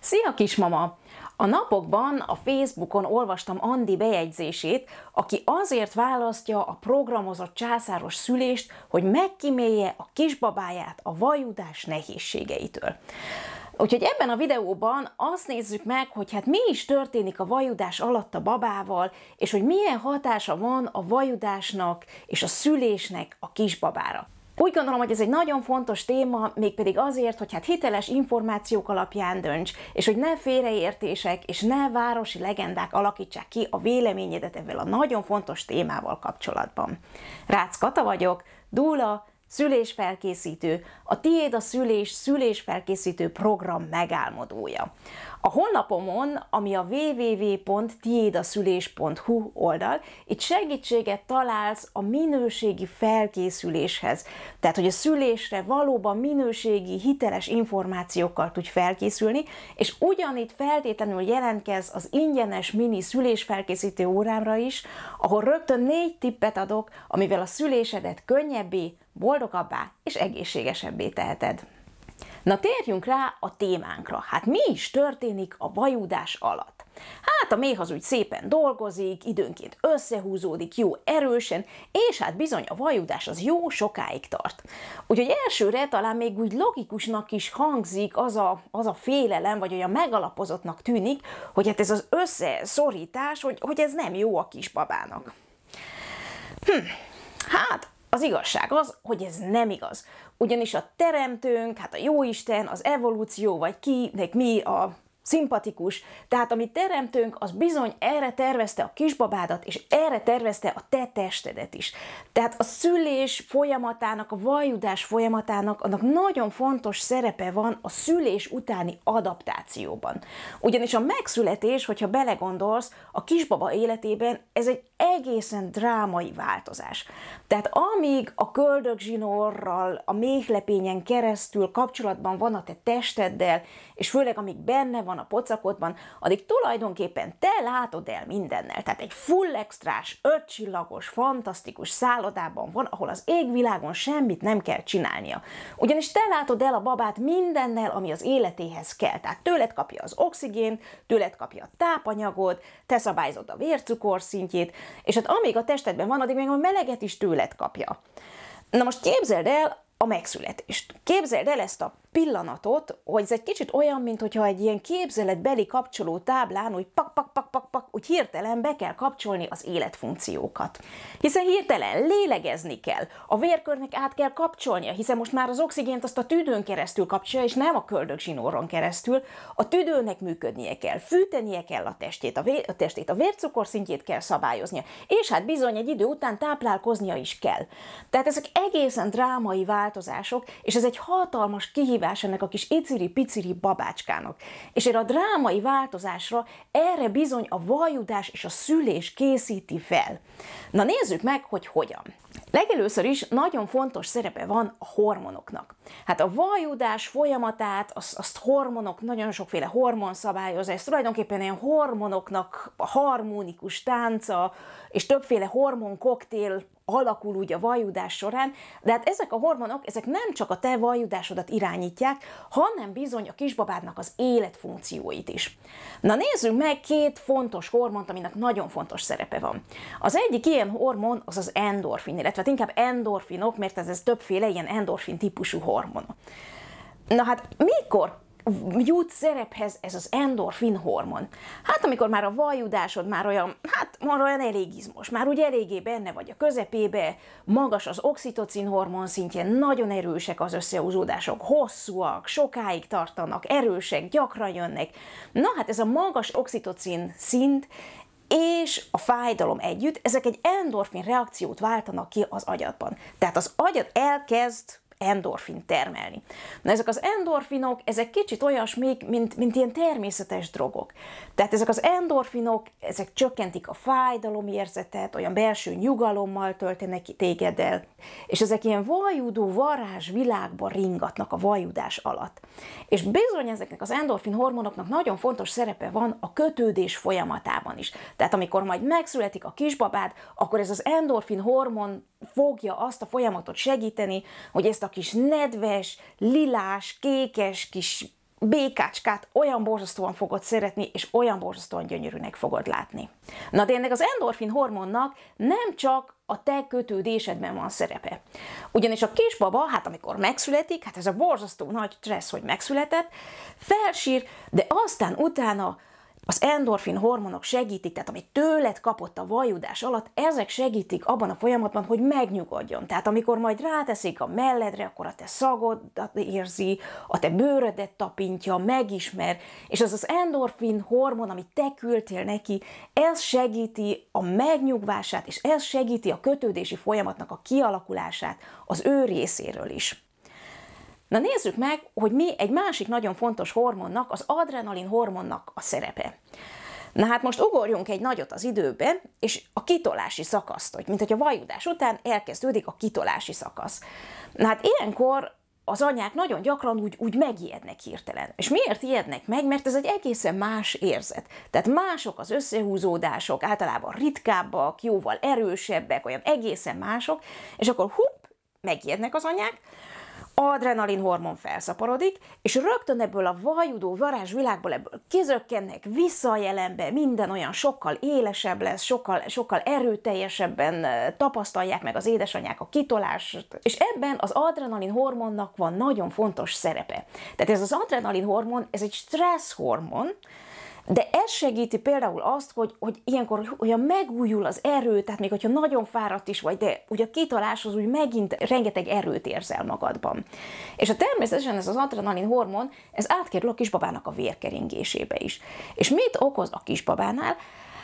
Szia kismama! A napokban a Facebookon olvastam Andi bejegyzését, aki azért választja a programozott császáros szülést, hogy megkímélje a kisbabáját a vajudás nehézségeitől. Úgyhogy ebben a videóban azt nézzük meg, hogy hát mi is történik a vajudás alatt a babával, és hogy milyen hatása van a vajudásnak és a szülésnek a kisbabára. Úgy gondolom, hogy ez egy nagyon fontos téma, mégpedig azért, hogy hát hiteles információk alapján dönts, és hogy ne félreértések és ne városi legendák alakítsák ki a véleményedet ezzel a nagyon fontos témával kapcsolatban. Rácz Kata vagyok, Dúla, szülésfelkészítő, a Tiéd a szülés szülésfelkészítő program megálmodója. A honlapomon, ami a www.tiédaszülés.hu oldal, itt segítséget találsz a minőségi felkészüléshez. Tehát, hogy a szülésre valóban minőségi, hiteles információkkal tudj felkészülni, és ugyanitt feltétlenül jelentkez az ingyenes mini szülésfelkészítő órámra is, ahol rögtön négy tippet adok, amivel a szülésedet könnyebbé, boldogabbá és egészségesebbé teheted. Na térjünk rá a témánkra. Hát mi is történik a vajudás alatt? Hát a méh az úgy szépen dolgozik, időnként összehúzódik jó erősen, és hát bizony a vajudás az jó sokáig tart. Úgyhogy elsőre talán még úgy logikusnak is hangzik az a, az a félelem, vagy olyan megalapozottnak tűnik, hogy hát ez az összeszorítás, hogy, hogy ez nem jó a kisbabának. Hm. Hát, az igazság az, hogy ez nem igaz. Ugyanis a teremtőnk, hát a jóisten, az evolúció, vagy ki, nek mi a szimpatikus. Tehát amit teremtünk, az bizony erre tervezte a kisbabádat, és erre tervezte a te testedet is. Tehát a szülés folyamatának, a vajudás folyamatának, annak nagyon fontos szerepe van a szülés utáni adaptációban. Ugyanis a megszületés, hogyha belegondolsz, a kisbaba életében ez egy egészen drámai változás. Tehát amíg a köldögzsinórral, a méhlepényen keresztül kapcsolatban van a te testeddel, és főleg amíg benne van a pocakodban, addig tulajdonképpen te látod el mindennel. Tehát egy full extrás, ötcsillagos, fantasztikus szállodában van, ahol az égvilágon semmit nem kell csinálnia. Ugyanis te látod el a babát mindennel, ami az életéhez kell. Tehát tőled kapja az oxigént, tőled kapja a tápanyagot, te szabályzod a vércukor szintjét, és hát amíg a testedben van, addig még a meleget is tőled kapja. Na most képzeld el, a megszületést. Képzeld el ezt a pillanatot, hogy ez egy kicsit olyan, mint hogyha egy ilyen képzeletbeli kapcsoló táblán, hogy pak, pak, pak, pak, pak, hogy hirtelen be kell kapcsolni az életfunkciókat. Hiszen hirtelen lélegezni kell, a vérkörnek át kell kapcsolnia, hiszen most már az oxigént azt a tüdőn keresztül kapcsolja, és nem a köldögzsinóron keresztül. A tüdőnek működnie kell, fűtenie kell a testét, a, vé- a testét, a vércukorszintjét kell szabályoznia, és hát bizony egy idő után táplálkoznia is kell. Tehát ezek egészen drámai változások, és ez egy hatalmas kihívás ennek a kis iciri-piciri babácskának. És erre a drámai változásra erre bizony a vaj alvajutás és a szülés készíti fel. Na nézzük meg, hogy hogyan. Legelőször is nagyon fontos szerepe van a hormonoknak. Hát a vajudás folyamatát, azt, azt hormonok, nagyon sokféle hormon szabályozza, ez tulajdonképpen ilyen hormonoknak a harmonikus tánca, és többféle hormon koktél alakul úgy a vajudás során, de hát ezek a hormonok, ezek nem csak a te vajudásodat irányítják, hanem bizony a kisbabádnak az életfunkcióit is. Na nézzük meg két fontos hormont, aminek nagyon fontos szerepe van. Az egyik ilyen hormon az az endorfin, illetve hát inkább endorfinok, mert ez, ez többféle ilyen endorfin típusú hormon. Na hát mikor jut szerephez ez az endorfin hormon. Hát amikor már a vajudásod már olyan, hát már olyan elég izmos, már úgy eléggé benne vagy a közepébe, magas az oxitocin hormon szintje, nagyon erősek az összehúzódások, hosszúak, sokáig tartanak, erősek, gyakran jönnek. Na hát ez a magas oxitocin szint, és a fájdalom együtt, ezek egy endorfin reakciót váltanak ki az agyadban. Tehát az agyad elkezd endorfin termelni. Na ezek az endorfinok, ezek kicsit még, mint, mint ilyen természetes drogok. Tehát ezek az endorfinok, ezek csökkentik a fájdalomérzetet, olyan belső nyugalommal töltenek téged el, és ezek ilyen vajudó varázs világba ringatnak a vajudás alatt. És bizony ezeknek az endorfin hormonoknak nagyon fontos szerepe van a kötődés folyamatában is. Tehát amikor majd megszületik a kisbabád, akkor ez az endorfin hormon fogja azt a folyamatot segíteni, hogy ezt a kis nedves, lilás, kékes kis békácskát olyan borzasztóan fogod szeretni, és olyan borzasztóan gyönyörűnek fogod látni. Na de ennek az endorfin hormonnak nem csak a te kötődésedben van szerepe. Ugyanis a kisbaba, hát amikor megszületik, hát ez a borzasztó nagy stressz, hogy megszületett, felsír, de aztán utána az endorfin hormonok segítik, tehát amit tőled kapott a vajudás alatt, ezek segítik abban a folyamatban, hogy megnyugodjon. Tehát amikor majd ráteszik a melledre, akkor a te szagodat érzi, a te bőrödet tapintja, megismer, és az az endorfin hormon, amit te küldtél neki, ez segíti a megnyugvását, és ez segíti a kötődési folyamatnak a kialakulását az ő részéről is. Na nézzük meg, hogy mi egy másik nagyon fontos hormonnak, az adrenalin hormonnak a szerepe. Na hát most ugorjunk egy nagyot az időben, és a kitolási szakaszt, hogy mint hogy a vajudás után elkezdődik a kitolási szakasz. Na hát ilyenkor az anyák nagyon gyakran úgy, úgy megijednek hirtelen. És miért ijednek meg? Mert ez egy egészen más érzet. Tehát mások az összehúzódások, általában ritkábbak, jóval erősebbek, olyan egészen mások, és akkor hupp, megijednek az anyák, adrenalin hormon felszaporodik, és rögtön ebből a vajudó varázsvilágból ebből kizökkennek vissza a jelenbe, minden olyan sokkal élesebb lesz, sokkal, sokkal erőteljesebben tapasztalják meg az édesanyák a kitolást, és ebben az adrenalin hormonnak van nagyon fontos szerepe. Tehát ez az adrenalin hormon, ez egy stressz hormon, de ez segíti például azt, hogy, hogy ilyenkor olyan megújul az erő, tehát még hogyha nagyon fáradt is vagy, de ugye a kitaláshoz úgy megint rengeteg erőt érzel magadban. És a természetesen ez az adrenalin hormon, ez átkerül a kisbabának a vérkeringésébe is. És mit okoz a kisbabánál?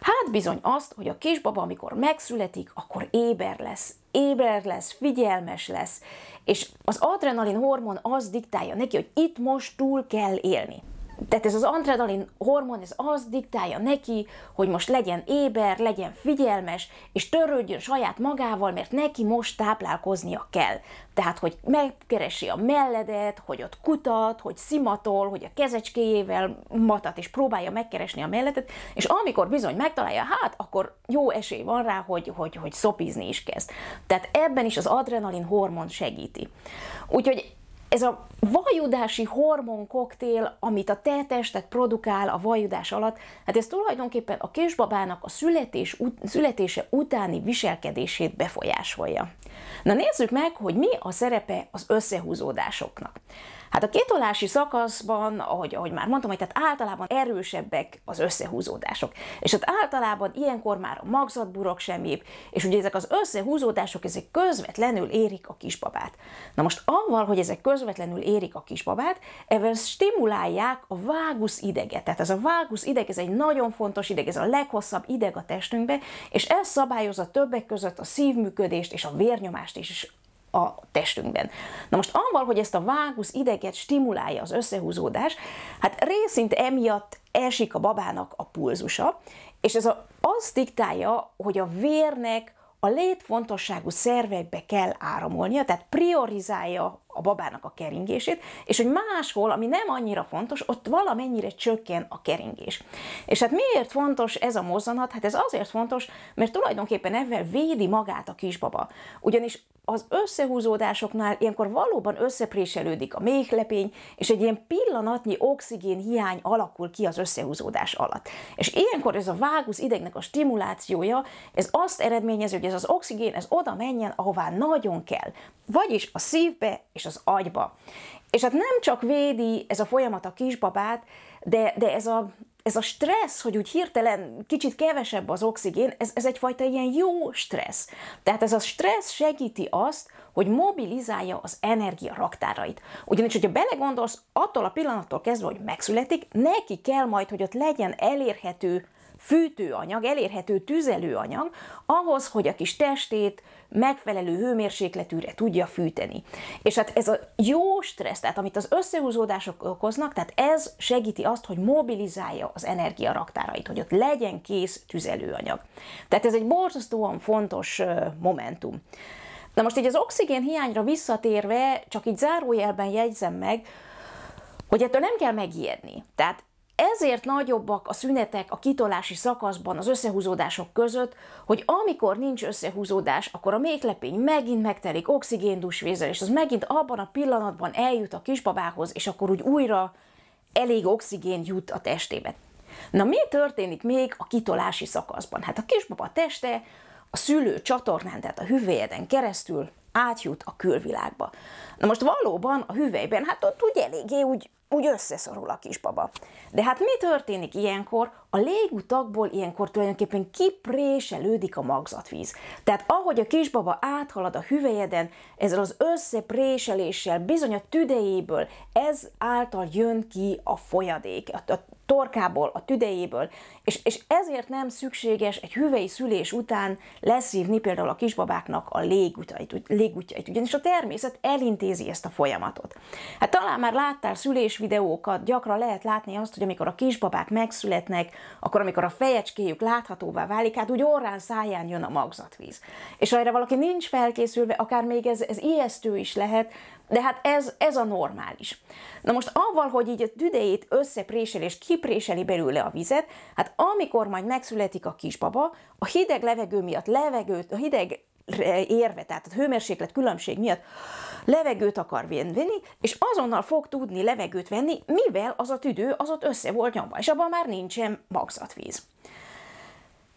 Hát bizony azt, hogy a kisbaba, amikor megszületik, akkor éber lesz, éber lesz, figyelmes lesz, és az adrenalin hormon az diktálja neki, hogy itt most túl kell élni tehát ez az adrenalin hormon, ez az diktálja neki, hogy most legyen éber, legyen figyelmes, és törődjön saját magával, mert neki most táplálkoznia kell. Tehát, hogy megkeresi a melledet, hogy ott kutat, hogy szimatol, hogy a kezecskéjével matat, és próbálja megkeresni a melletet, és amikor bizony megtalálja, hát akkor jó esély van rá, hogy, hogy, hogy szopizni is kezd. Tehát ebben is az adrenalin hormon segíti. Úgyhogy ez a vajudási koktél, amit a te tested produkál a vajudás alatt, hát ez tulajdonképpen a kisbabának a születés, születése utáni viselkedését befolyásolja. Na nézzük meg, hogy mi a szerepe az összehúzódásoknak. Hát a kétolási szakaszban, ahogy, ahogy már mondtam, hogy tehát általában erősebbek az összehúzódások. És hát általában ilyenkor már a magzatburok sem épp, és ugye ezek az összehúzódások, ezek közvetlenül érik a kisbabát. Na most avval, hogy ezek közvetlenül érik a kisbabát, ebben stimulálják a vágus ideget. Tehát ez a vágus ideg, ez egy nagyon fontos ideg, ez a leghosszabb ideg a testünkbe, és ez szabályozza többek között a szívműködést és a vérnyomást is, és a testünkben. Na most avval, hogy ezt a vágusz ideget stimulálja az összehúzódás, hát részint emiatt esik a babának a pulzusa, és ez a, azt diktálja, hogy a vérnek a létfontosságú szervekbe kell áramolnia, tehát priorizálja a babának a keringését, és hogy máshol, ami nem annyira fontos, ott valamennyire csökken a keringés. És hát miért fontos ez a mozzanat? Hát ez azért fontos, mert tulajdonképpen ezzel védi magát a kisbaba. Ugyanis az összehúzódásoknál ilyenkor valóban összepréselődik a méhlepény, és egy ilyen pillanatnyi oxigén hiány alakul ki az összehúzódás alatt. És ilyenkor ez a vágusz idegnek a stimulációja, ez azt eredményezi, hogy ez az oxigén ez oda menjen, ahová nagyon kell. Vagyis a szívbe és az agyba. És hát nem csak védi ez a folyamat a kisbabát, de, de ez a ez a stressz, hogy úgy hirtelen kicsit kevesebb az oxigén, ez, ez egyfajta ilyen jó stressz. Tehát ez a stressz segíti azt, hogy mobilizálja az energia raktárait. Ugyanis, hogyha belegondolsz, attól a pillanattól kezdve, hogy megszületik, neki kell majd, hogy ott legyen elérhető fűtőanyag, elérhető tüzelőanyag, ahhoz, hogy a kis testét megfelelő hőmérsékletűre tudja fűteni. És hát ez a jó stressz, tehát amit az összehúzódások okoznak, tehát ez segíti azt, hogy mobilizálja az energiaraktárait, hogy ott legyen kész tüzelőanyag. Tehát ez egy borzasztóan fontos momentum. Na most így az oxigén hiányra visszatérve, csak így zárójelben jegyzem meg, hogy ettől nem kell megijedni. Tehát ezért nagyobbak a szünetek a kitolási szakaszban az összehúzódások között, hogy amikor nincs összehúzódás, akkor a méklepény megint megtelik vízzel, és az megint abban a pillanatban eljut a kisbabához, és akkor úgy újra elég oxigén jut a testébe. Na mi történik még a kitolási szakaszban? Hát a kisbaba teste a szülő csatornán, tehát a hüvelyeden keresztül átjut a külvilágba. Na most valóban a hüvelyben, hát ott úgy eléggé úgy úgy összeszorul a kisbaba. De hát mi történik ilyenkor? A légutakból ilyenkor tulajdonképpen kipréselődik a magzatvíz. Tehát ahogy a kisbaba áthalad a hüvelyeden, ezzel az összepréseléssel bizony a tüdejéből ez által jön ki a folyadék, a torkából, a tüdejéből, és, és ezért nem szükséges egy hüvei szülés után leszívni például a kisbabáknak a légutjait, ugyanis a természet elintézi ezt a folyamatot. Hát talán már láttál szülés videókat gyakran lehet látni azt, hogy amikor a kisbabák megszületnek, akkor amikor a fejecskéjük láthatóvá válik, hát úgy orrán száján jön a magzatvíz. És ha erre valaki nincs felkészülve, akár még ez, ez ijesztő is lehet, de hát ez, ez a normális. Na most avval, hogy így a tüdejét összepréseli és kipréseli belőle a vizet, hát amikor majd megszületik a kisbaba, a hideg levegő miatt levegőt, a hideg érve, tehát a hőmérséklet különbség miatt levegőt akar venni, és azonnal fog tudni levegőt venni, mivel az a tüdő az ott össze volt nyomva, és abban már nincsen magzatvíz.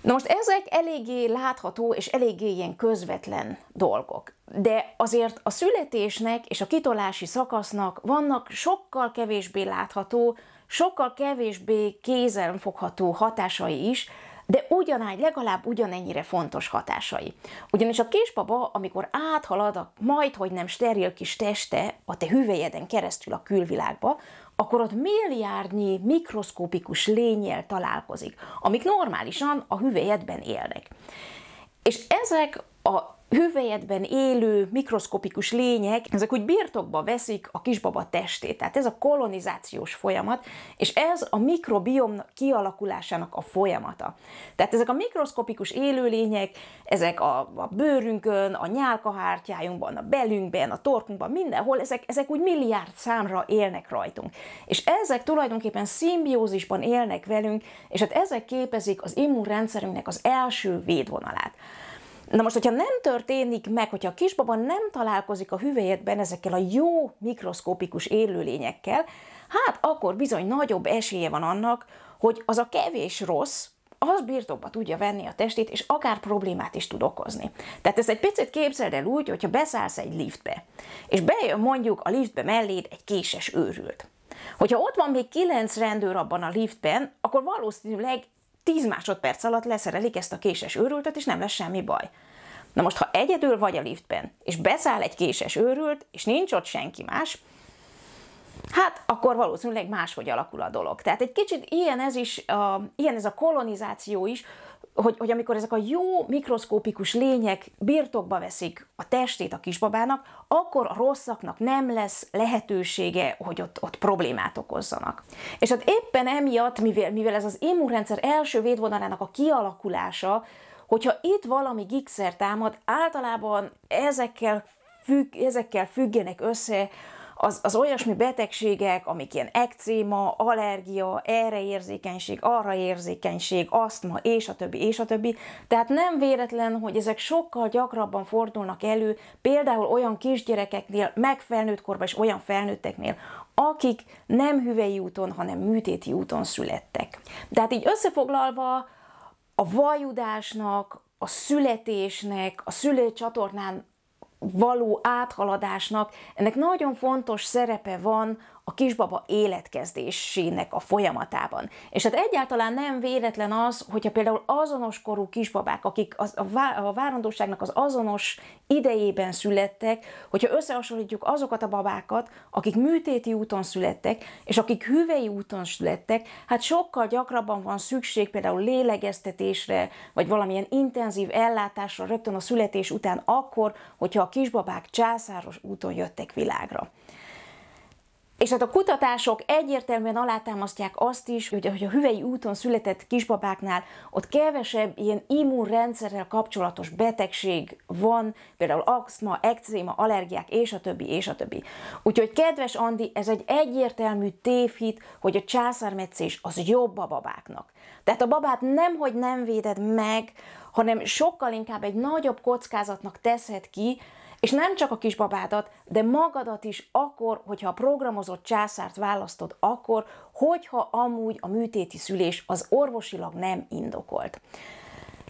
Na most ezek eléggé látható és eléggé ilyen közvetlen dolgok. De azért a születésnek és a kitolási szakasznak vannak sokkal kevésbé látható, sokkal kevésbé kézenfogható hatásai is, de ugyanágy, legalább ugyanennyire fontos hatásai. Ugyanis a kisbaba, amikor áthalad a majd, hogy nem steril kis teste a te hüvelyeden keresztül a külvilágba, akkor ott milliárdnyi mikroszkópikus lényel találkozik, amik normálisan a hüvelyedben élnek. És ezek a hüvelyedben élő mikroszkopikus lények, ezek úgy birtokba veszik a kisbaba testét. Tehát ez a kolonizációs folyamat, és ez a mikrobiom kialakulásának a folyamata. Tehát ezek a mikroszkopikus élőlények, ezek a, a bőrünkön, a nyálkahártyájunkban, a belünkben, a torkunkban, mindenhol, ezek, ezek úgy milliárd számra élnek rajtunk. És ezek tulajdonképpen szimbiózisban élnek velünk, és hát ezek képezik az immunrendszerünknek az első védvonalát. Na most, hogyha nem történik meg, hogyha a kisbaba nem találkozik a hüvelyedben ezekkel a jó mikroszkópikus élőlényekkel, hát akkor bizony nagyobb esélye van annak, hogy az a kevés rossz, az birtokba tudja venni a testét, és akár problémát is tud okozni. Tehát ezt egy picit képzeld el úgy, hogyha beszállsz egy liftbe, és bejön mondjuk a liftbe melléd egy késes őrült. Hogyha ott van még kilenc rendőr abban a liftben, akkor valószínűleg 10 másodperc alatt leszerelik ezt a késes őrültet, és nem lesz semmi baj. Na most, ha egyedül vagy a liftben, és beszáll egy késes őrült, és nincs ott senki más, hát akkor valószínűleg máshogy alakul a dolog. Tehát egy kicsit ilyen ez is, a, ilyen ez a kolonizáció is, hogy, hogy amikor ezek a jó mikroszkópikus lények birtokba veszik a testét a kisbabának, akkor a rosszaknak nem lesz lehetősége, hogy ott, ott problémát okozzanak. És hát éppen emiatt, mivel, mivel ez az immunrendszer első védvonalának a kialakulása, hogyha itt valami gigszer támad, általában ezekkel, függ, ezekkel függenek össze az, az olyasmi betegségek, amik ilyen ekcéma, allergia, erre érzékenység, arra érzékenység, asztma, és a többi, és a többi. Tehát nem véletlen, hogy ezek sokkal gyakrabban fordulnak elő, például olyan kisgyerekeknél, megfelnőtt korban és olyan felnőtteknél, akik nem hüvei úton, hanem műtéti úton születtek. Tehát így összefoglalva, a vajudásnak, a születésnek, a szülőcsatornán való áthaladásnak ennek nagyon fontos szerepe van a kisbaba életkezdésének a folyamatában. És hát egyáltalán nem véletlen az, hogyha például azonos korú kisbabák, akik az, a, vá- a várandóságnak az azonos idejében születtek, hogyha összehasonlítjuk azokat a babákat, akik műtéti úton születtek, és akik hüvei úton születtek, hát sokkal gyakrabban van szükség például lélegeztetésre, vagy valamilyen intenzív ellátásra rögtön a születés után akkor, hogyha a kisbabák császáros úton jöttek világra. És hát a kutatások egyértelműen alátámasztják azt is, hogy a hüvei úton született kisbabáknál ott kevesebb ilyen immunrendszerrel kapcsolatos betegség van, például axma, ekcéma, allergiák, és a többi, és a többi. Úgyhogy kedves Andi, ez egy egyértelmű tévhit, hogy a császármetszés az jobb a babáknak. Tehát a babát nemhogy nem véded meg, hanem sokkal inkább egy nagyobb kockázatnak teszed ki, és nem csak a kisbabádat, de magadat is akkor, hogyha a programozott császárt választod, akkor, hogyha amúgy a műtéti szülés az orvosilag nem indokolt.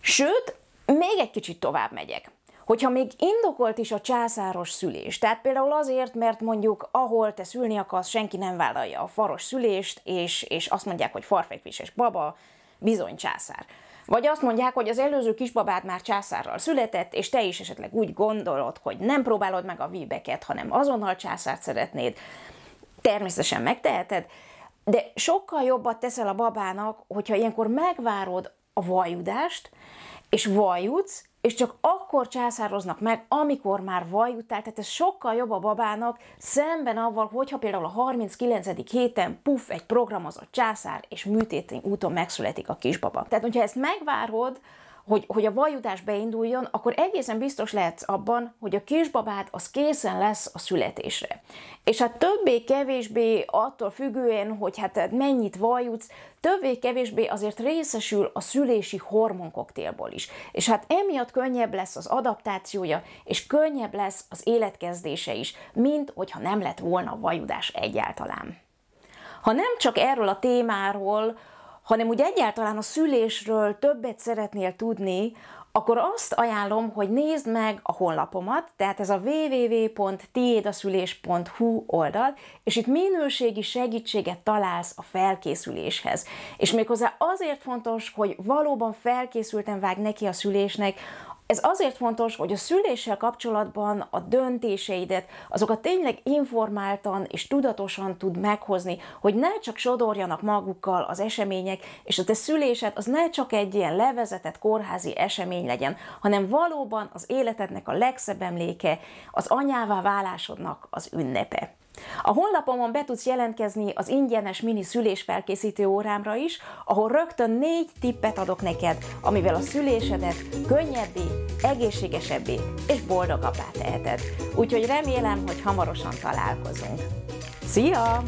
Sőt, még egy kicsit tovább megyek. Hogyha még indokolt is a császáros szülés, tehát például azért, mert mondjuk ahol te szülni akarsz, senki nem vállalja a faros szülést, és, és azt mondják, hogy farfekvéses baba, bizony császár. Vagy azt mondják, hogy az előző kisbabád már császárral született, és te is esetleg úgy gondolod, hogy nem próbálod meg a víbeket, hanem azonnal császárt szeretnéd. Természetesen megteheted, de sokkal jobbat teszel a babának, hogyha ilyenkor megvárod a vajudást, és vajudsz és csak akkor császároznak meg, amikor már vaj tehát ez sokkal jobb a babának, szemben avval, hogyha például a 39. héten puff, egy programozott császár, és műtéti úton megszületik a kisbaba. Tehát, hogyha ezt megvárod, hogy, hogy a vajutás beinduljon, akkor egészen biztos lehetsz abban, hogy a kisbabád az készen lesz a születésre. És hát többé-kevésbé attól függően, hogy hát mennyit vajutsz, többé-kevésbé azért részesül a szülési hormonkoktélból is. És hát emiatt könnyebb lesz az adaptációja, és könnyebb lesz az életkezdése is, mint hogyha nem lett volna vajudás egyáltalán. Ha nem csak erről a témáról, hanem úgy egyáltalán a szülésről többet szeretnél tudni, akkor azt ajánlom, hogy nézd meg a honlapomat, tehát ez a www.tiédaszülés.hu oldal, és itt minőségi segítséget találsz a felkészüléshez. És méghozzá azért fontos, hogy valóban felkészülten vág neki a szülésnek, ez azért fontos, hogy a szüléssel kapcsolatban a döntéseidet, azokat tényleg informáltan és tudatosan tud meghozni, hogy ne csak sodorjanak magukkal az események, és a te szülésed az ne csak egy ilyen levezetett kórházi esemény legyen, hanem valóban az életednek a legszebb emléke, az anyává válásodnak az ünnepe. A honlapomon be tudsz jelentkezni az ingyenes mini szülés felkészítő órámra is, ahol rögtön négy tippet adok neked, amivel a szülésedet könnyebbé, egészségesebbé és boldogabbá teheted. Úgyhogy remélem, hogy hamarosan találkozunk. Szia!